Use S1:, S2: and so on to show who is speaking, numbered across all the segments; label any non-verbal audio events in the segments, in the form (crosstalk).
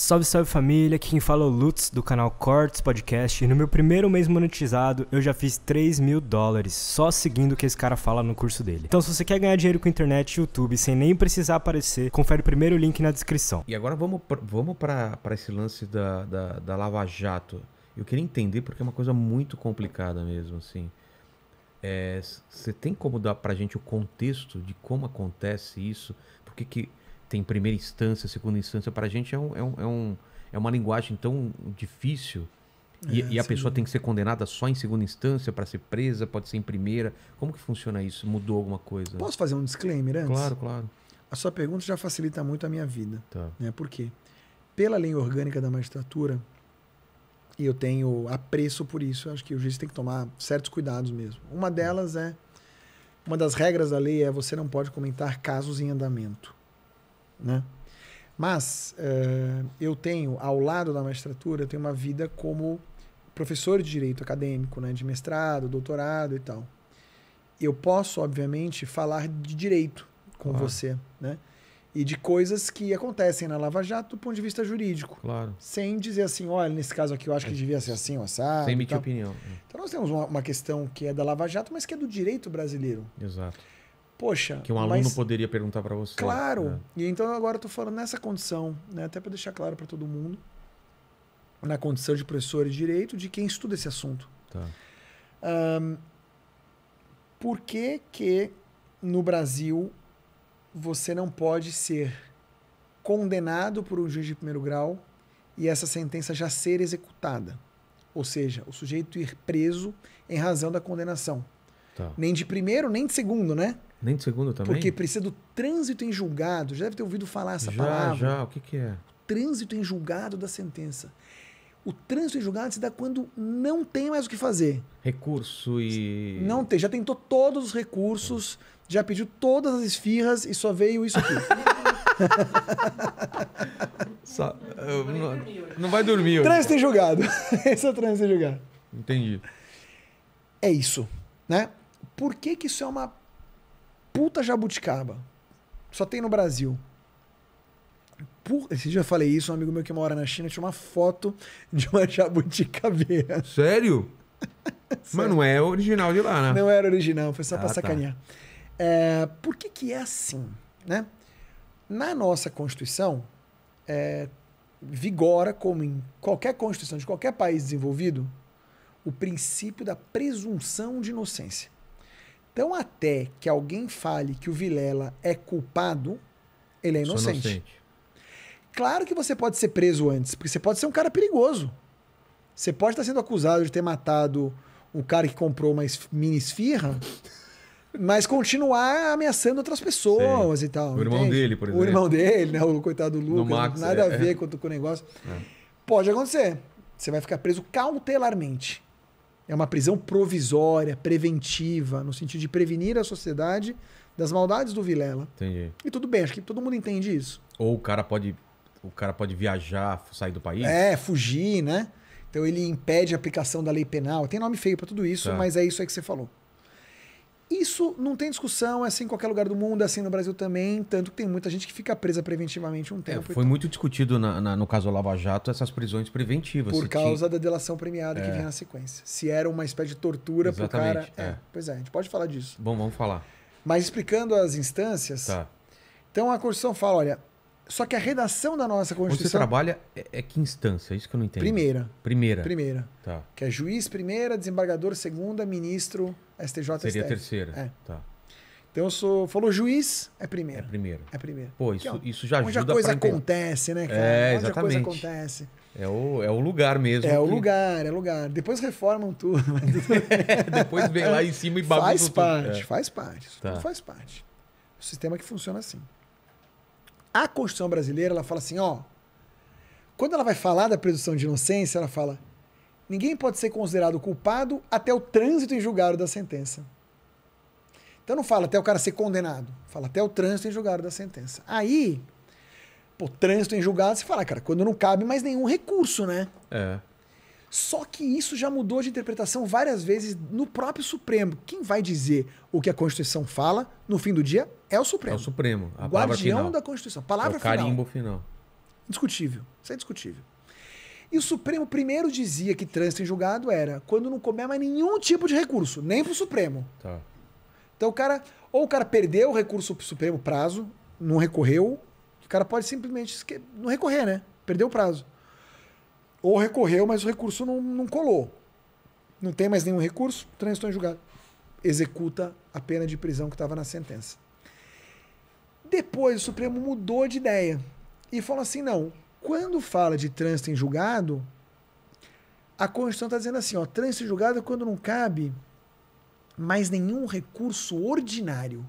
S1: Salve, salve família, aqui quem fala é o Lutz do canal Cortes Podcast e no meu primeiro mês monetizado eu já fiz 3 mil dólares só seguindo o que esse cara fala no curso dele. Então se você quer ganhar dinheiro com internet e YouTube sem nem precisar aparecer, confere o primeiro link na descrição. E agora vamos, pra, vamos
S2: para esse lance da, da, da Lava Jato. Eu queria entender porque é uma coisa muito complicada mesmo, assim. É, você é, tem como dar pra gente o contexto de como acontece isso? Porque que... que tem primeira instância, segunda instância, para a gente é, um, é, um, é, um, é uma linguagem tão difícil. E, é, e a sim. pessoa tem que ser condenada só em segunda instância para ser presa, pode ser em primeira. Como que funciona isso? Mudou alguma coisa? Posso
S1: fazer um disclaimer antes? Claro, claro. A sua pergunta já facilita muito a minha vida. Tá. Né? Por quê? Pela lei orgânica da magistratura, e eu tenho apreço por isso, acho que o juiz tem que tomar certos cuidados mesmo. Uma delas é. Uma das regras da lei é você não pode comentar casos em andamento né? Mas uh, eu tenho, ao lado da magistratura, eu tenho uma vida como professor de direito acadêmico, né? De mestrado, doutorado e tal. Eu posso, obviamente, falar de direito com claro. você, né? E de coisas que acontecem na Lava Jato do ponto de vista jurídico. Claro. Sem dizer assim, olha, nesse caso aqui eu acho que é devia ser assim ou assado. Sem emitir opinião. É. Então nós temos uma, uma questão que é da Lava Jato, mas que é do direito brasileiro. Exato. Poxa. Que um aluno mas... poderia perguntar para você. Claro. É. E então agora eu tô falando nessa condição, né? Até para deixar claro para todo mundo, na condição de professor de direito, de quem estuda esse assunto. Tá. Um, por que que no Brasil você não pode ser condenado por um juiz de primeiro grau e essa sentença já ser executada? Ou seja, o sujeito ir preso em razão da condenação. Tá. Nem de primeiro, nem de segundo, né?
S2: Nem de segundo também? Porque
S1: precisa do trânsito em julgado. Já deve ter ouvido falar essa já, palavra.
S2: Já, o que, que é?
S1: Trânsito em julgado da sentença. O trânsito em julgado se dá quando não tem mais o que fazer. Recurso e. Não tem. Já tentou todos os recursos, já pediu todas as esfirras e só veio isso aqui. (laughs) só,
S2: eu, não, não, vai dormir. Trânsito em julgado.
S1: (laughs) Esse é o trânsito em julgado. Entendi. É isso. Né? Por que, que isso é uma puta jabuticaba. Só tem no Brasil. Por... Esse dia eu falei isso, um amigo meu que mora na China tinha uma foto de uma jabuticabeira. (laughs) Sério? Sério. (laughs) Mas não é original de lá, né? Não era original, foi só ah, pra tá. sacanear. Tá. É, por que, que é assim? Né? Na nossa Constituição, é, vigora, como em qualquer Constituição de qualquer país desenvolvido, o princípio da presunção de inocência. Então, até que alguém fale que o Vilela é culpado, ele é inocente. inocente. Claro que você pode ser preso antes, porque você pode ser um cara perigoso. Você pode estar sendo acusado de ter matado o cara que comprou uma mini esfirra, mas continuar ameaçando outras pessoas Sim. e tal. O irmão entende? dele, por exemplo. O irmão dele, né? O coitado do Lucas. Max, nada é, a ver com o negócio. É. Pode acontecer. Você vai ficar preso cautelarmente. É uma prisão provisória, preventiva, no sentido de prevenir a sociedade das maldades do Vilela. Entendi. E tudo bem, acho que todo mundo entende isso. Ou o cara pode, o cara pode viajar, sair do país? É, fugir, né? Então ele impede a aplicação da lei penal. Tem nome feio para tudo isso, tá. mas é isso aí que você falou. Isso não tem discussão, é assim em qualquer lugar do mundo, é assim no Brasil também, tanto que tem muita gente que fica presa preventivamente um é, tempo. É, foi
S2: muito discutido na, na, no caso Lava Jato essas prisões preventivas. Por causa tinha...
S1: da delação premiada é. que vem na sequência. Se era uma espécie de tortura Exatamente, pro cara. É. é. Pois é, a gente pode falar disso. Bom, vamos falar. Mas explicando as instâncias. Tá. Então a Constituição fala: olha, só que a redação da nossa Constituição. você trabalha
S2: é, é, que instância? É isso que eu não entendo. Primeira. Primeira. Primeira. Tá.
S1: Que é juiz primeira, desembargador segunda, ministro STJ Seria STF. terceira. É. Tá. Então eu sou. Falou juiz, é primeiro. É primeiro. É primeiro. Pô, isso, é, isso já ajuda. Né, é, onde a coisa acontece, né, cara? É, onde exatamente. Onde a coisa acontece.
S2: É o, é o lugar mesmo. É que... o
S1: lugar, é o lugar. Depois reformam tudo. (laughs) Depois vem lá em cima e bagunça faz parte, é. Faz parte, isso tá. Faz parte. O sistema que funciona assim. A Constituição brasileira, ela fala assim, ó... Quando ela vai falar da presunção de inocência, ela fala ninguém pode ser considerado culpado até o trânsito em julgado da sentença. Então não fala até o cara ser condenado, fala até o trânsito em julgado da sentença. Aí, pô, trânsito em julgado, você fala, cara, quando não cabe mais nenhum recurso, né? É. Só que isso já mudou de interpretação várias vezes no próprio Supremo. Quem vai dizer o que a Constituição fala, no fim do dia, é o Supremo. É o Supremo. A Guardião final. da Constituição. Palavra é o carimbo final. final. Indiscutível. Isso é discutível. E o Supremo primeiro dizia que trânsito em julgado era quando não comer mais nenhum tipo de recurso, nem pro Supremo. Tá. Então o cara, ou o cara perdeu o recurso pro Supremo prazo, não recorreu, o cara pode simplesmente não recorrer, né? Perdeu o prazo. Ou recorreu, mas o recurso não, não colou. Não tem mais nenhum recurso, trânsito em julgado. Executa a pena de prisão que estava na sentença. Depois o Supremo mudou de ideia e falou assim: não, quando fala de trânsito em julgado, a Constituição está dizendo assim: ó, trânsito em julgado é quando não cabe mais nenhum recurso ordinário.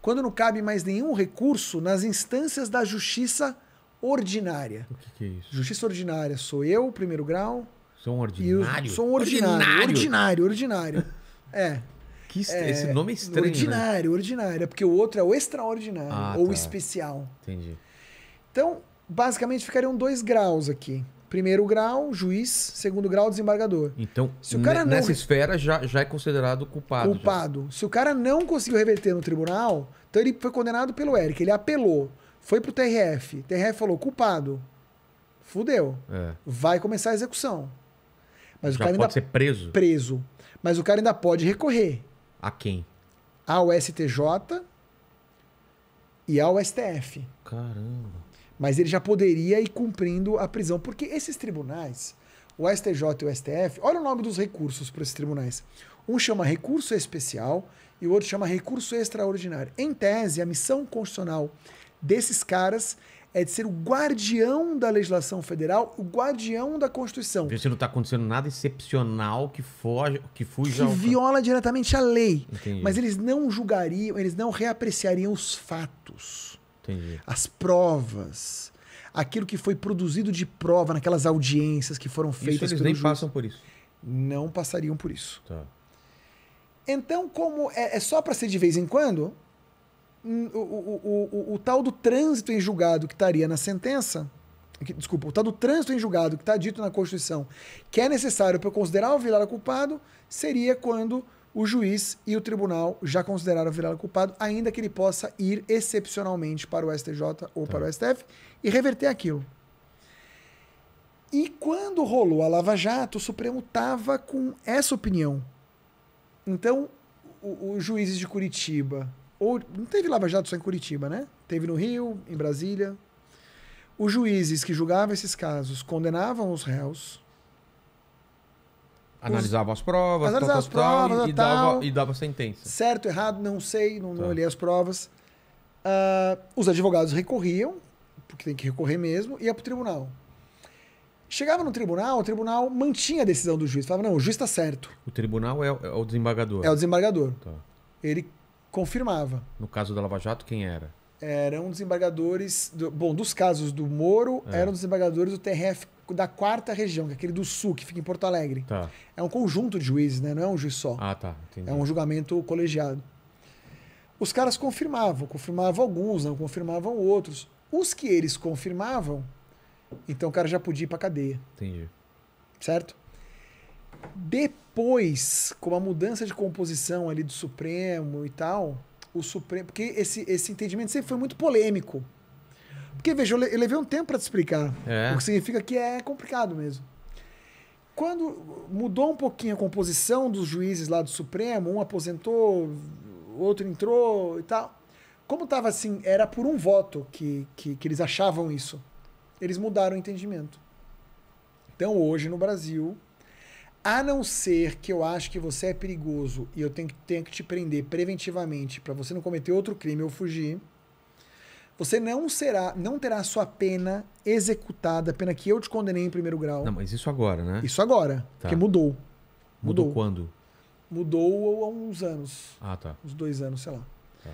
S1: Quando não cabe mais nenhum recurso nas instâncias da justiça ordinária. O que, que é isso? Justiça ordinária sou eu, primeiro grau. Sou um ordinário? sou um ordinário. Ordinário, ordinário. ordinário. (laughs) é. Que est... é, Esse nome é estranho. Né? Ordinário, né? ordinário. É porque o outro é o extraordinário ah, ou tá. especial. Entendi. Então, basicamente ficariam dois graus aqui. Primeiro grau, juiz. Segundo grau, desembargador.
S2: Então, se o cara não... nessa esfera já, já é considerado culpado.
S1: Culpado. Já. Se o cara não conseguiu reverter no tribunal, então ele foi condenado pelo Eric. Ele apelou. Foi pro TRF. TRF falou, culpado. Fudeu. É. Vai começar a execução. Mas já o cara pode ainda... ser preso? Preso. Mas o cara ainda pode recorrer. A quem? Ao STJ e ao STF. Caramba. Mas ele já poderia ir cumprindo a prisão. Porque esses tribunais, o STJ e o STF, olha o nome dos recursos para esses tribunais. Um chama recurso especial e o outro chama recurso extraordinário. Em tese, a missão constitucional desses caras é de ser o guardião da legislação federal, o guardião da Constituição. Então,
S2: se não está acontecendo nada excepcional que
S1: foge, que fuja. Que ao... viola diretamente a lei. Entendi. Mas eles não julgariam, eles não reapreciariam os fatos. Entendi. As provas, aquilo que foi produzido de prova naquelas audiências que foram feitas isso eles nem juiz, passam por isso. Não passariam por isso. Tá. Então, como é, é só para ser de vez em quando, hum, o, o, o, o, tal do trânsito em julgado que estaria na sentença, desculpa, o tal do trânsito em julgado que está dito na Constituição, que é necessário para eu considerar o Vilar culpado, seria quando o juiz e o tribunal já consideraram Vilela culpado, ainda que ele possa ir excepcionalmente para o STJ ou tá. para o tá. STF e reverter aquilo. E quando rolou a Lava Jato, o Supremo estava com essa opinião. Então, os juízes de Curitiba, ou não teve Lava Jato só em Curitiba, né? Teve no Rio, em Brasília. Os juízes que julgavam esses casos condenavam os réus
S2: Analisava os... as provas, analisava as provas tal, e, tal. Dava, e dava sentença.
S1: Certo, errado, não sei, não, tá. não olhei as provas. Uh, os advogados recorriam, porque tem que recorrer mesmo, e ia para o tribunal. Chegava no tribunal, o tribunal mantinha a decisão do juiz. Falava, não, o juiz está certo.
S2: O tribunal é, é, o desembargador. É o desembargador. Tá.
S1: Ele confirmava.
S2: No caso da Lava Jato, quem era?
S1: Eram desembargadores. Do, bom, dos casos do Moro, é. eram desembargadores do TRF da quarta região, que é aquele do sul, que fica em Porto Alegre. Tá. É um conjunto de juízes, né? Não é um juiz só. Ah,
S2: tá. Entendi. É um
S1: julgamento colegiado. Os caras confirmavam, confirmavam alguns, não confirmavam outros. Os que eles confirmavam, então o cara já podia ir pra cadeia. Entendi. Certo? Depois, com a mudança de composição ali do Supremo e tal, o Supremo. Porque esse, esse entendimento sempre foi muito polêmico. Porque, veja, eu, levei um tempo para te explicar. É. O que significa que é complicado mesmo. Quando mudou um pouquinho a composição dos juízes lá do Supremo, um aposentou, outro entrou e tal. Como estava assim, era por um voto que, que, que eles achavam isso. Eles mudaram o entendimento. Então, hoje no Brasil, a não ser que eu acho que você é perigoso e eu tenho que, tenho que te prender preventivamente para você não cometer outro crime ou fugir, você não será, não terá a sua pena executada, a pena que eu te condenei em primeiro grau. Não,
S2: mas isso agora, né? Isso agora, tá. porque mudou.
S1: Mudou. Mudou quando? Mudou há uns anos. Ah, tá. Uns dois anos, sei lá. Tá.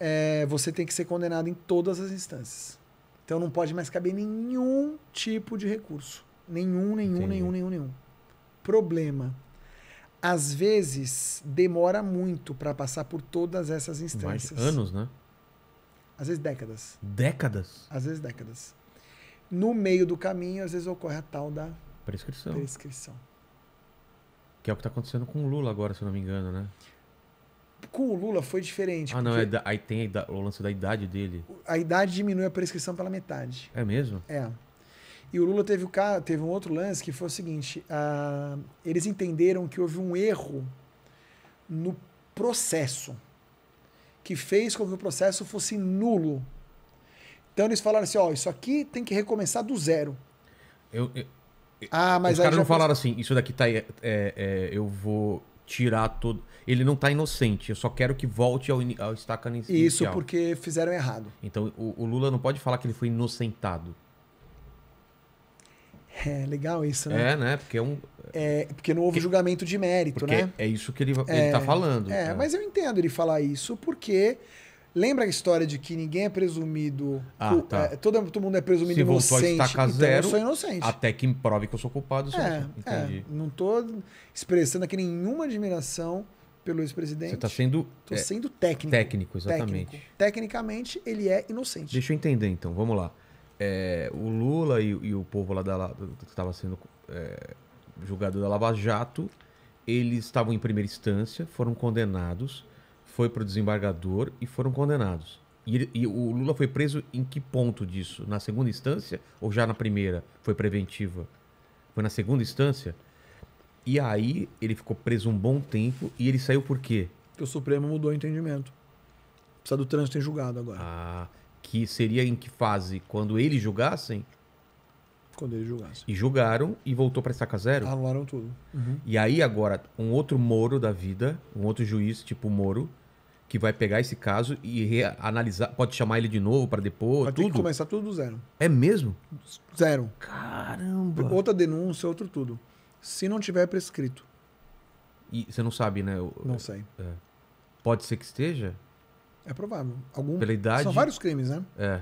S1: É, você tem que ser condenado em todas as instâncias. Então não pode mais caber nenhum tipo de recurso. Nenhum, nenhum, Entendi. nenhum, nenhum, nenhum. Problema. Às vezes demora muito para passar por todas essas instâncias. Mais anos, né? Às vezes décadas. Décadas? Às vezes décadas. No meio do caminho, às vezes ocorre a tal da prescrição. prescrição.
S2: Que é o que está acontecendo com o Lula agora, se eu não me engano, né?
S1: Com o Lula foi diferente. Ah, não, é
S2: da, aí tem o lance da idade dele.
S1: A idade diminui a prescrição pela metade. É mesmo? É. E o Lula teve, o teve um outro lance que foi o seguinte: uh, eles entenderam que houve um erro no processo que fez com que o processo fosse nulo. Então eles falaram assim: ó, isso aqui tem que recomeçar do zero. Eu, eu, ah, mas os caras não falaram
S2: assim: isso daqui tá. É, é, eu vou tirar todo. Ele não tá inocente, eu só quero que volte ao, in... ao estaca inicial. Isso
S1: porque fizeram errado.
S2: Então o, o Lula não pode falar que ele foi inocentado.
S1: É legal isso, né? É,
S2: né? Porque é um.
S1: É, porque não houve que... julgamento de mérito, porque né?
S2: É isso que ele, é, ele tá falando. É, é, mas
S1: eu entendo ele falar isso porque. Lembra a história de que ninguém é presumido. Ah, tá. é, todo, todo, mundo é presumido Se inocente. Se então zero, eu sou inocente. Até
S2: que prove que eu sou culpado, eu sou é, é, Entendi.
S1: não estou expressando aqui nenhuma admiração pelo ex-presidente. Você está sendo. Estou sendo técnico. Técnico, exatamente. Técnico. Tecnicamente, ele é inocente. Deixa
S2: eu entender, então. Vamos lá é, o Lula e, e, o povo lá da, que estava sendo é, julgado da Lava Jato, eles estavam em primeira instância, foram condenados, foi para o desembargador e foram condenados. E, ele, e, o Lula foi preso em que ponto disso? Na segunda instância ou já na primeira? Foi preventiva? Foi na segunda instância? E aí ele ficou preso um bom tempo e ele saiu por quê?
S1: Porque o Supremo mudou o entendimento. Precisa do
S2: trânsito em julgado agora. Ah que seria em que fase? Quando eles julgassem?
S1: Quando eles julgassem.
S2: E julgaram e voltou para estaca zero?
S1: Anularam tudo. Uhum.
S2: E aí agora, um outro Moro da vida, um outro juiz, tipo Moro, que vai pegar esse caso e analisar, pode chamar ele de novo para depor, vai tudo? Vai começar tudo
S1: do zero. É mesmo? Zero. Caramba! Outra denúncia, outro tudo. Se não tiver prescrito.
S2: E você não sabe, né? Eu, não sei. É. Pode ser que esteja?
S1: É provável. Algum... Pela idade. São vários crimes, né? É.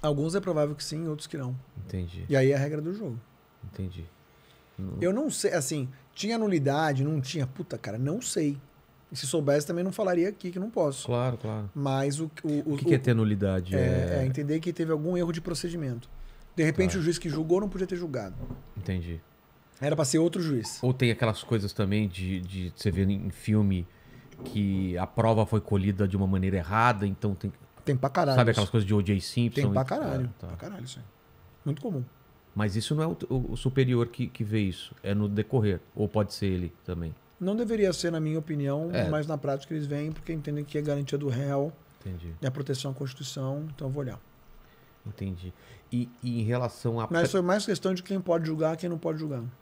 S1: Alguns é provável que sim, outros que não. Entendi. E aí é a regra do jogo.
S2: Entendi. Não... Eu
S1: não sei, assim, tinha nulidade, não tinha? Puta, cara, não sei. E se soubesse, também não falaria aqui, que não posso. Claro, claro. Mas o. O, o que, que é ter nulidade? É, é... é, entender que teve algum erro de procedimento. De repente, tá. o juiz que julgou não podia ter julgado. Entendi. Era pra ser
S2: outro juiz. Ou tem aquelas coisas também de, de você ver em filme que a prova foi colhida de uma maneira errada, então tem Tem pra caralho. Sabe aquelas isso. coisas de O.J. Simpson? Tem pra caralho.
S1: E... É, tá. Pra caralho, sim. Muito comum.
S2: Mas isso não é o, o, o superior que, que vê isso. É no decorrer. Ou pode ser ele também.
S1: Não deveria ser, na minha opinião, é. mas na prática eles vêm porque entendem que é garantia do réu. Entendi. É a proteção à Constituição, então eu vou olhar.
S2: Entendi. E, e em relação a. Mas foi
S1: mais questão de quem pode julgar quem não pode julgar.